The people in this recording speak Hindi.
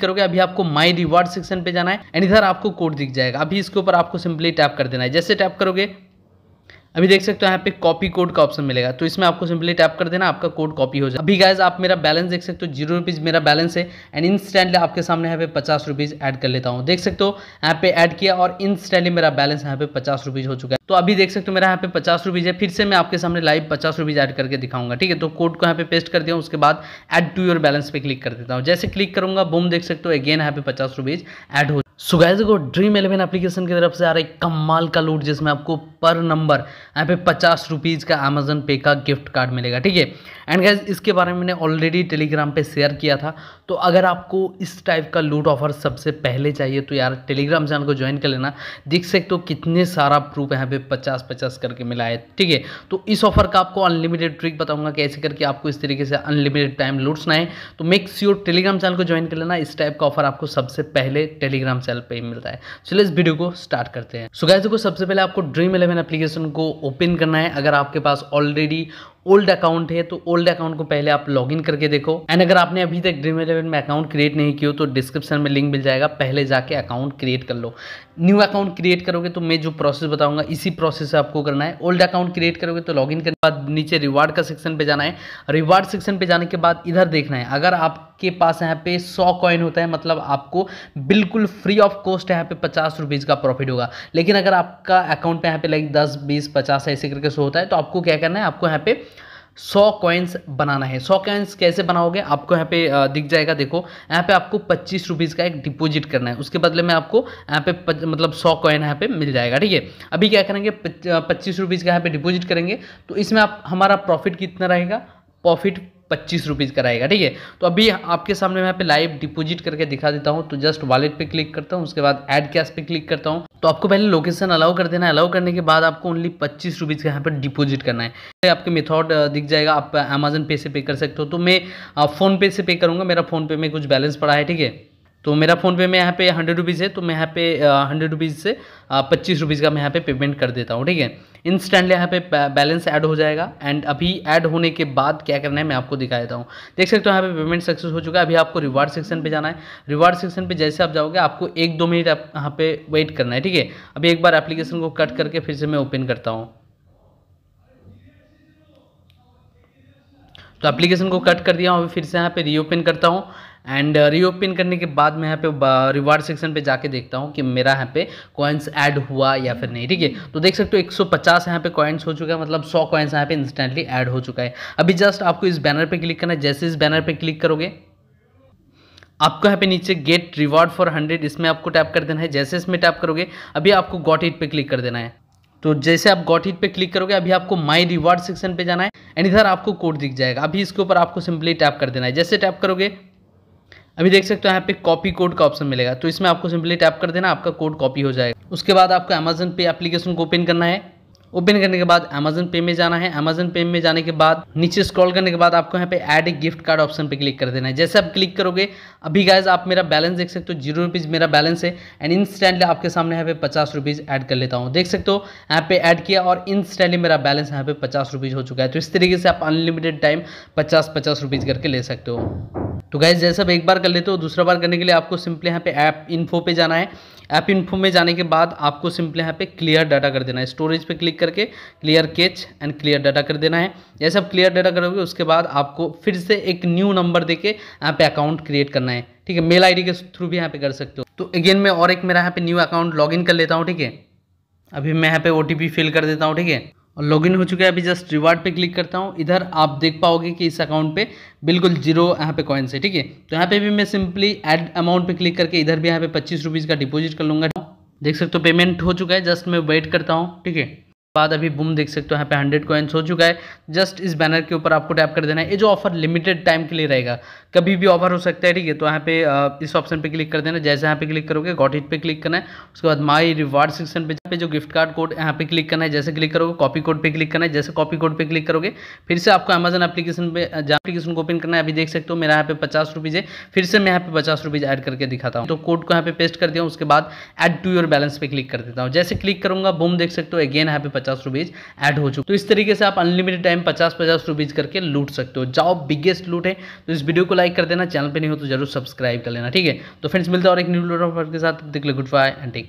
करोगे अभी आपको माई रिवार्ड सेक्शन पे जाना है एंड इधर आपको कोड दिख जाएगा अभी इसके ऊपर आपको सिंपली टैप कर देना है जैसे टैप करोगे अभी देख सकते हो यहाँ पे कॉपी कोड का ऑप्शन मिलेगा तो इसमें आपको सिंपली टैप कर देना आपका कोड कॉपी हो जाए अभी गायज आप मेरा बैलेंस देख सकते हो जीरो रुपीज़ मेरा बैलेंस है एंड इंस्टेंटली आपके सामने यहाँ पे पचास रुपीज़ ऐड कर लेता हूँ देख सकते हो यहाँ पे ऐड किया और इंस्टेंटली मेरा बैलेंस यहाँ पे पचास रुपीज़ हो चुका है तो अभी देख सकते हो मेरा यहाँ पे पचास रुपीज़ है फिर से मैं आपके सामने लाइव पचास रुपीज़ एड करके दिखाऊंगा ठीक है तो कोड को यहाँ पे पेस्ट कर दिया उसके बाद एड टू योर बैलेंस पे क्लिक कर देता हूँ जैसे क्लिक करूंगा बुम देख सकते हो अगेन यहाँ पे पचास रुपीज़ एड हो सो को ड्रीम एलेवन एप्लीकेशन की तरफ से आ रहा है कमाल का लूट जिसमें आपको पर नंबर यहाँ पे पचास रुपीज़ का अमेजन पे का गिफ्ट कार्ड मिलेगा ठीक है एंड गैज इसके बारे में मैंने ऑलरेडी टेलीग्राम पे शेयर किया था तो अगर आपको इस टाइप का लूट ऑफर सबसे पहले चाहिए तो यार टेलीग्राम चैनल को ज्वाइन कर लेना देख सकते हो तो कितने सारा प्रूफ यहाँ पे पचास पचास करके मिला है ठीक है तो इस ऑफर का आपको अनलिमिटेड ट्रिक बताऊंगा कैसे करके आपको इस तरीके से अनलिमिटेड टाइम लूट्सना है तो मेक श्योर टेलीग्राम चैनल को ज्वाइन कर लेना इस टाइप का ऑफर आपको सबसे पहले टेलीग्राम चैनल पे ही मिलता है चलिए इस वीडियो को स्टार्ट करते हैं सुगैस so देखो सबसे पहले आपको ड्रीम इलेवन एप्लीकेशन को ओपन करना है अगर आपके पास ऑलरेडी ओल्ड अकाउंट है तो ओल्ड अकाउंट को पहले आप लॉगिन करके देखो एंड अगर आपने अभी तक ड्रीम इलेवन में अकाउंट क्रिएट नहीं किया तो डिस्क्रिप्शन में लिंक मिल जाएगा पहले जाके अकाउंट क्रिएट कर लो न्यू अकाउंट क्रिएट करोगे तो मैं जो प्रोसेस बताऊंगा इसी प्रोसेस से आपको करना है ओल्ड अकाउंट क्रिएट करोगे तो लॉगिन करने के बाद नीचे रिवार्ड का सेक्शन पे जाना है रिवार्ड सेक्शन पे जाने के बाद इधर देखना है अगर आप आपके पास यहाँ पे सौ कॉइन होता है मतलब आपको बिल्कुल फ्री ऑफ कॉस्ट यहाँ पे पचास रुपीज़ का प्रॉफिट होगा लेकिन अगर आपका अकाउंट पे यहाँ पे लाइक दस बीस पचास ऐसे करके सो होता है तो आपको क्या करना है आपको यहाँ पे सौ कॉइन्स बनाना है सौ कॉइन्स कैसे बनाओगे आपको यहाँ पे दिख जाएगा देखो यहाँ पे आपको पच्चीस रुपीज़ का एक डिपॉजिट करना है उसके बदले में आपको यहाँ पे पच, मतलब सौ कॉइन यहाँ पे मिल जाएगा ठीक है अभी क्या करेंगे पच्चीस रुपीज़ का यहाँ पे डिपॉजिट करेंगे तो इसमें आप हमारा प्रॉफिट कितना रहेगा प्रॉफिट पच्चीस रुपीज़ कराएगा ठीक है तो अभी आपके सामने मैं यहाँ पे लाइव डिपोजिट करके दिखा देता हूँ तो जस्ट वॉलेट पे क्लिक करता हूँ उसके बाद ऐड कैश पे क्लिक करता हूँ तो आपको पहले लोकेशन अलाउ कर देना है अलाउ करने के बाद आपको ओनली पच्चीस रुपीज़ का यहाँ पर डिपॉजिट करना है आपके मेथड दिख जाएगा आप अमेजन पे से पे कर सकते हो तो मैं फ़ोनपे से पे करूँगा मेरा फ़ोनपे में कुछ बैलेंस पड़ा है ठीक है तो मेरा फ़ोनपे में यहाँ पे हंड्रेड रुपीज़ है तो मैं यहाँ पे हंड्रेड रुपीज़ से पच्चीस रुपीज़ का मैं यहाँ पे पेमेंट कर देता हूँ ठीक है इंस्टेंटली यहाँ पे बैलेंस ऐड हो जाएगा एंड अभी ऐड होने के बाद क्या करना है मैं आपको दिखा देता हूँ देख सकते हो यहाँ पे पेमेंट सक्सेस हो चुका है अभी आपको रिवार्ड सेक्शन पे जाना है रिवार्ड सेक्शन पे जैसे आप जाओगे आपको एक दो मिनट आप यहाँ पे वेट करना है ठीक है अभी एक बार एप्लीकेशन को कट करके फिर से मैं ओपन करता हूँ तो एप्लीकेशन को कट कर दिया हूँ अभी फिर से यहाँ पे रीओपन करता हूँ एंड रीओपन uh, करने के बाद मैं यहाँ पे रिवार्ड uh, सेक्शन पे जाके देखता हूँ कि मेरा यहाँ पे कॉइन्स ऐड हुआ या फिर नहीं ठीक है तो देख सकते हो 150 यहाँ पे कॉइन्स हो चुका है मतलब 100 कॉइन्स यहाँ पे इंस्टेंटली ऐड हो चुका है अभी जस्ट आपको इस बैनर पे क्लिक करना है जैसे इस बैनर पे क्लिक करोगे आपको यहाँ पे नीचे गेट रिवार्ड फॉर हंड्रेड इसमें आपको टैप कर देना है जैसे इसमें टैप करोगे अभी आपको गॉट इट पर क्लिक कर देना है तो जैसे आप गॉट हिट पे क्लिक करोगे अभी आपको माय रिवार्ड सेक्शन पे जाना है एंड इधर आपको कोड दिख जाएगा अभी इसके ऊपर आपको सिंपली टैप कर देना है जैसे टैप करोगे अभी देख सकते हो यहाँ पे कॉपी कोड का ऑप्शन मिलेगा तो इसमें आपको सिंपली टैप कर देना आपका कोड कॉपी हो जाएगा उसके बाद आपको अमेजन पे एप्लीकेशन को ओपन करना है ओपन करने के बाद अमेजन पे में जाना है अमेजन पे में जाने के बाद नीचे स्क्रॉल करने के बाद आपको यहाँ पे add a gift card option पे क्लिक कर देना है जैसे आप क्लिक करोगे अभी गायज आप मेरा बैलेंस देख सकते हो जीरो रुपीज़ मेरा बैलेंस है एंड इंस्टेंटली आपके सामने यहाँ पे पचास रुपीज़ ऐड कर लेता हूँ देख सकते हो यहाँ पे ऐड किया और इंस्टेंटली मेरा बैलेंस यहाँ पे पचास रुपीज़ हो चुका है तो इस तरीके से आप अनलिमिटेड टाइम पचास पचास रुपीज़ करके ले सकते हो तो गैस जैसे एक बार कर लेते हो दूसरा बार करने के लिए आपको सिंपली यहाँ पे ऐप इन्फो पे जाना है ऐप इन्फो में जाने के बाद आपको सिंपली यहाँ पे क्लियर डाटा कर देना है स्टोरेज पे क्लिक करके clear cache and clear data कर देना है जैसे आप क्लियर डाटा करोगे उसके बाद आपको फिर से एक न्यू नंबर दे के यहाँ पे अकाउंट क्रिएट करना है ठीक है मेल आई के थ्रू भी यहाँ पे कर सकते हो तो अगेन मैं और एक मेरा यहाँ पे न्यू अकाउंट लॉग कर लेता हूँ ठीक है अभी मैं यहाँ पे ओ फिल कर देता हूँ ठीक है और लॉगिन हो चुका है अभी जस्ट रिवार्ड पे क्लिक करता हूँ इधर आप देख पाओगे कि इस अकाउंट पे बिल्कुल जीरो यहाँ पे कॉइन्स है ठीक है तो यहाँ पे भी मैं सिंपली ऐड अमाउंट पे क्लिक करके इधर भी यहाँ पे पच्चीस रुपीज़ का डिपॉजिट कर लूँगा देख सकते हो पेमेंट हो चुका है जस्ट मैं वेट करता हूँ ठीक है बाद अभी बुम देख सकते हो यहाँ पे हंड्रेड कॉइन्स हो चुका है जस्ट इस बैनर के ऊपर आपको टैप कर देना है ये जो ऑफर लिमिटेड टाइम के लिए रहेगा कभी भी ऑफर हो सकता है ठीक है तो यहाँ पे इस ऑप्शन पे क्लिक कर देना जैसे यहाँ पे क्लिक करोगे गॉट हिट पे क्लिक करना है उसके बाद माई रिवार्ड सेक्शन पे पे जो गिफ्ट कार्ड कोड यहाँ पे क्लिक करना है जैसे क्लिक करोगे कॉपी कोड पे क्लिक करना है जैसे कॉपी कोड पे क्लिक करोगे फिर से आपको अमेजन एप्लीकेशन पे जहाँ uh, एप्लीकेशन को ओपन करना है अभी देख सकते हो मेरा यहाँ पे पचास रुपीज़ है फिर से मैं यहाँ पे पचास रुपीज़ ऐड करके दिखाता हूँ तो कोड को यहाँ पे पेस्ट कर दिया उसके बाद एड टू योर बैलेंस पे क्लिक कर देता हूँ जैसे क्लिक करूँगा बुम देख सकते हो अगेन यहाँ पे पचास रुपीज़ ऐड हो चुके तो इस तरीके से आप अनलिमिटेड टाइम पचास पचास रुपीज़ करके लूट सकते हो जाओ बिगेस्ट लूट है तो इस वीडियो को लाइक कर देना चैनल पर नहीं हो तो जरूर सब्सक्राइब कर लेना ठीक है तो फ्रेंड्स मिलता है और एक न्यू लूट ऑफर के साथ गुड बाय एंड टेक